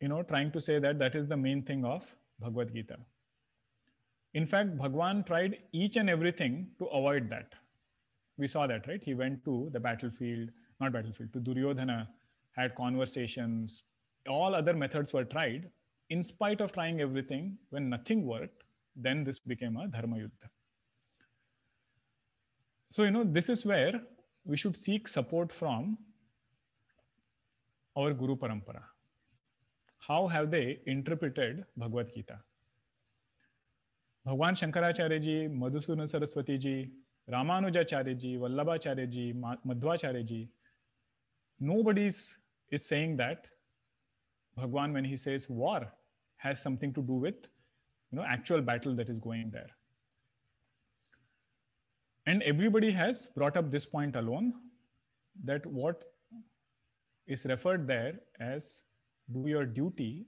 you know trying to say that that is the main thing of Bhagavad Gita. In fact, Bhagwan tried each and everything to avoid that. We saw that, right? He went to the battlefield, not battlefield, to Duryodhana, had conversations. All other methods were tried. In spite of trying everything, when nothing worked, then this became a Dharma Yuddha. So, you know, this is where we should seek support from our Guru Parampara. How have they interpreted Bhagavad Gita? Bhagwan Shankaracharya ji, Madhusudana Saraswati ji, Ramanujacharya ji, Vallabhacharya ji, Madhvacharya ji, nobody is saying that Bhagwan, when he says war, has something to do with you know actual battle that is going there. And everybody has brought up this point alone that what is referred there as do your duty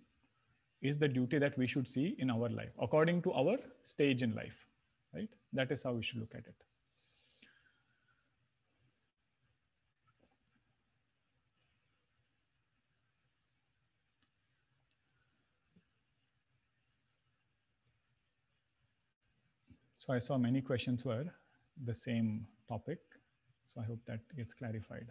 is the duty that we should see in our life according to our stage in life right that is how we should look at it so i saw many questions were the same topic. So I hope that gets clarified.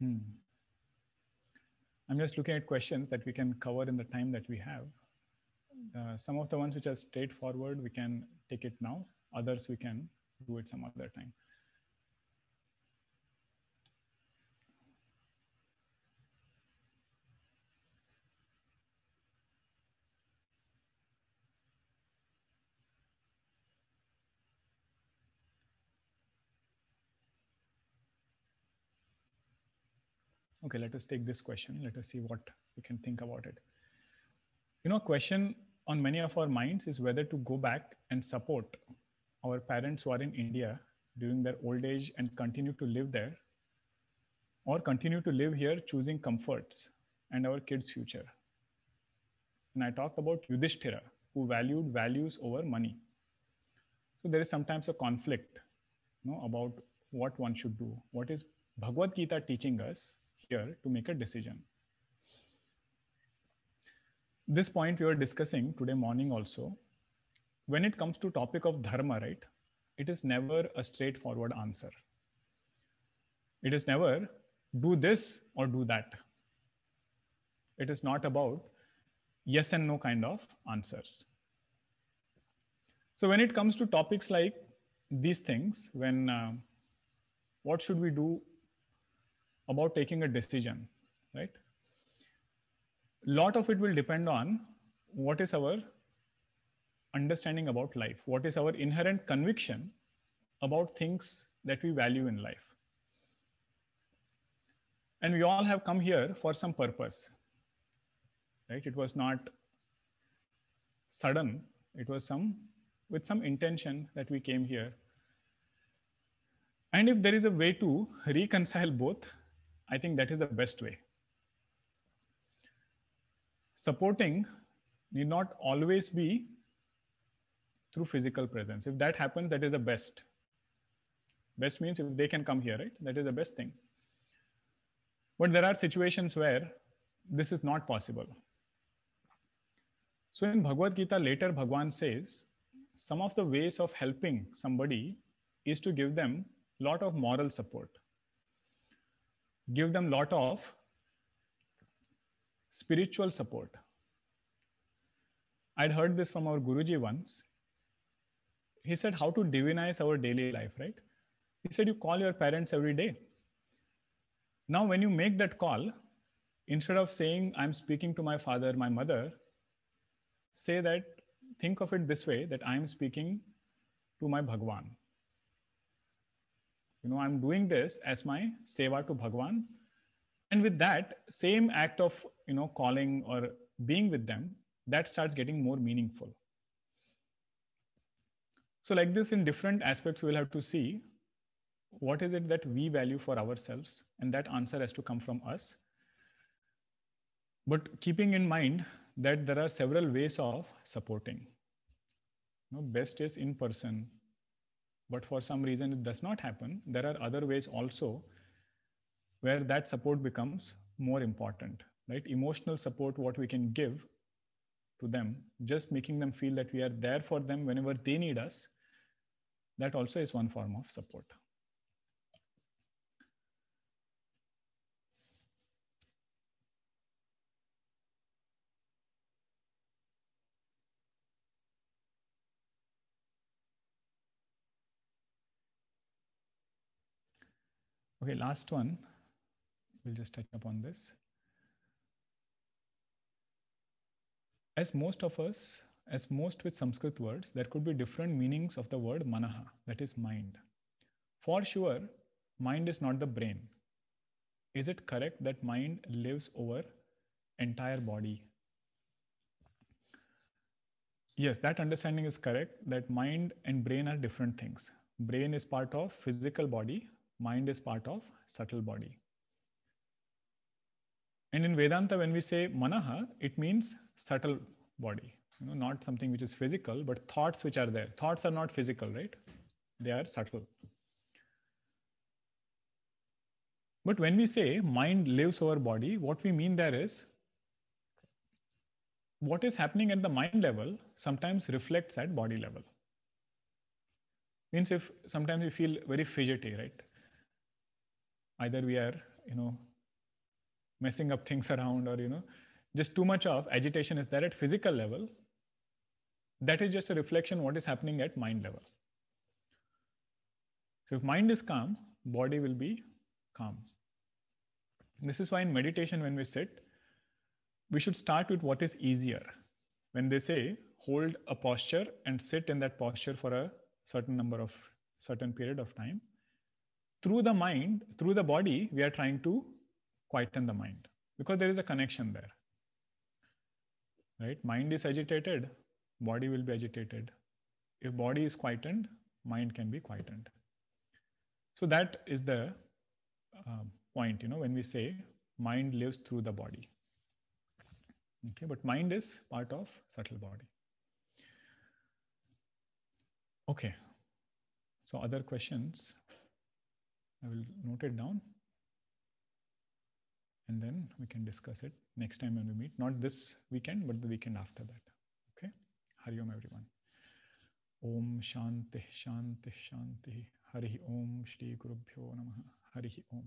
Hmm. I'm just looking at questions that we can cover in the time that we have. Uh, some of the ones which are straightforward, we can take it now. Others, we can do it some other time. okay, let us take this question. Let us see what we can think about it. You know, question on many of our minds is whether to go back and support our parents who are in India during their old age and continue to live there, or continue to live here choosing comforts and our kids' future. And I talked about Yudhishthira, who valued values over money. So there is sometimes a conflict you know, about what one should do. What is Bhagavad Gita teaching us here to make a decision. This point we were discussing today morning also. When it comes to topic of dharma, right, it is never a straightforward answer. It is never do this or do that. It is not about yes and no kind of answers. So when it comes to topics like these things, when uh, what should we do about taking a decision, right? Lot of it will depend on what is our understanding about life, what is our inherent conviction about things that we value in life. And we all have come here for some purpose, right? It was not sudden, it was some with some intention that we came here. And if there is a way to reconcile both, I think that is the best way. Supporting need not always be through physical presence. If that happens, that is the best. Best means if they can come here, right? That is the best thing. But there are situations where this is not possible. So in Bhagavad Gita, later Bhagwan says, some of the ways of helping somebody is to give them lot of moral support give them lot of spiritual support. I'd heard this from our Guruji once. He said, How to divinize our daily life, right? He said, You call your parents every day. Now, when you make that call, instead of saying, I'm speaking to my father, my mother, say that, think of it this way that I'm speaking to my Bhagwan. You know, I'm doing this as my seva to Bhagwan. And with that same act of, you know, calling or being with them, that starts getting more meaningful. So, like this, in different aspects, we'll have to see what is it that we value for ourselves, and that answer has to come from us. But keeping in mind that there are several ways of supporting. You know, best is in person, but for some reason it does not happen, there are other ways also where that support becomes more important, right? Emotional support, what we can give to them, just making them feel that we are there for them whenever they need us, that also is one form of support. Okay, last one. We'll just touch upon this. As most of us, as most with Sanskrit words, there could be different meanings of the word manaha, that is mind. For sure, mind is not the brain. Is it correct that mind lives over entire body? Yes, that understanding is correct that mind and brain are different things. Brain is part of physical body mind is part of subtle body. And in Vedanta, when we say manaha, it means subtle body, you know, not something which is physical, but thoughts which are there. Thoughts are not physical, right? They are subtle. But when we say mind lives over body, what we mean there is what is happening at the mind level sometimes reflects at body level. Means if sometimes we feel very fidgety, right? either we are you know messing up things around or you know just too much of agitation is there at physical level that is just a reflection what is happening at mind level so if mind is calm body will be calm this is why in meditation when we sit we should start with what is easier when they say hold a posture and sit in that posture for a certain number of certain period of time through the mind, through the body, we are trying to quieten the mind because there is a connection there. Right? Mind is agitated, body will be agitated. If body is quietened, mind can be quietened. So that is the uh, point, you know, when we say mind lives through the body. Okay, but mind is part of subtle body. Okay. So other questions? I will note it down and then we can discuss it next time when we meet. Not this weekend, but the weekend after that. Okay? Hari Om everyone. Om Shanti Shanti Shanti Hari Om Shri Gurubhyo Namaha Hari Om.